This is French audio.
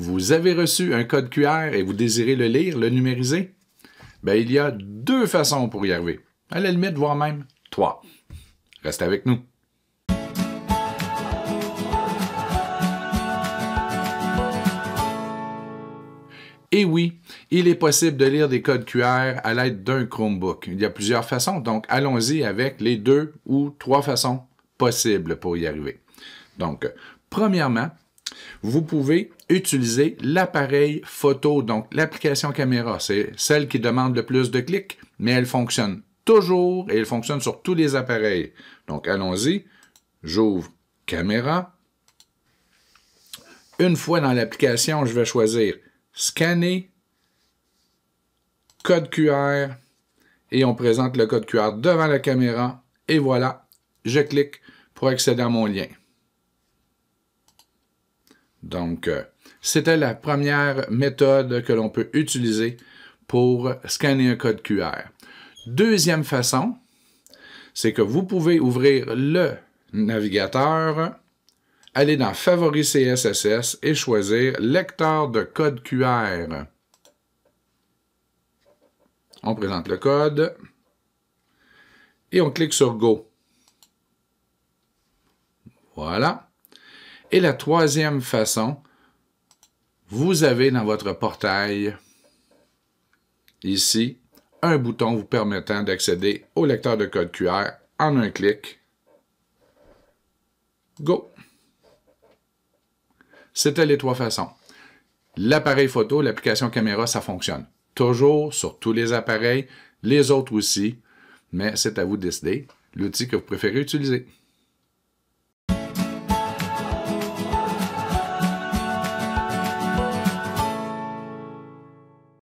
Vous avez reçu un code QR et vous désirez le lire, le numériser? Ben, il y a deux façons pour y arriver. À la limite, voire même trois. Restez avec nous. Et oui, il est possible de lire des codes QR à l'aide d'un Chromebook. Il y a plusieurs façons, donc allons-y avec les deux ou trois façons possibles pour y arriver. Donc, premièrement, vous pouvez utiliser l'appareil photo, donc l'application caméra. C'est celle qui demande le plus de clics, mais elle fonctionne toujours et elle fonctionne sur tous les appareils. Donc, allons-y. J'ouvre caméra. Une fois dans l'application, je vais choisir scanner, code QR, et on présente le code QR devant la caméra. Et voilà, je clique pour accéder à mon lien. Donc, euh, c'était la première méthode que l'on peut utiliser pour scanner un code QR. Deuxième façon, c'est que vous pouvez ouvrir le navigateur, aller dans Favoris CSSS et choisir Lecteur de code QR. On présente le code et on clique sur Go. Voilà. Et la troisième façon, vous avez dans votre portail, ici, un bouton vous permettant d'accéder au lecteur de code QR en un clic. Go! C'était les trois façons. L'appareil photo, l'application caméra, ça fonctionne. Toujours sur tous les appareils, les autres aussi, mais c'est à vous de décider l'outil que vous préférez utiliser.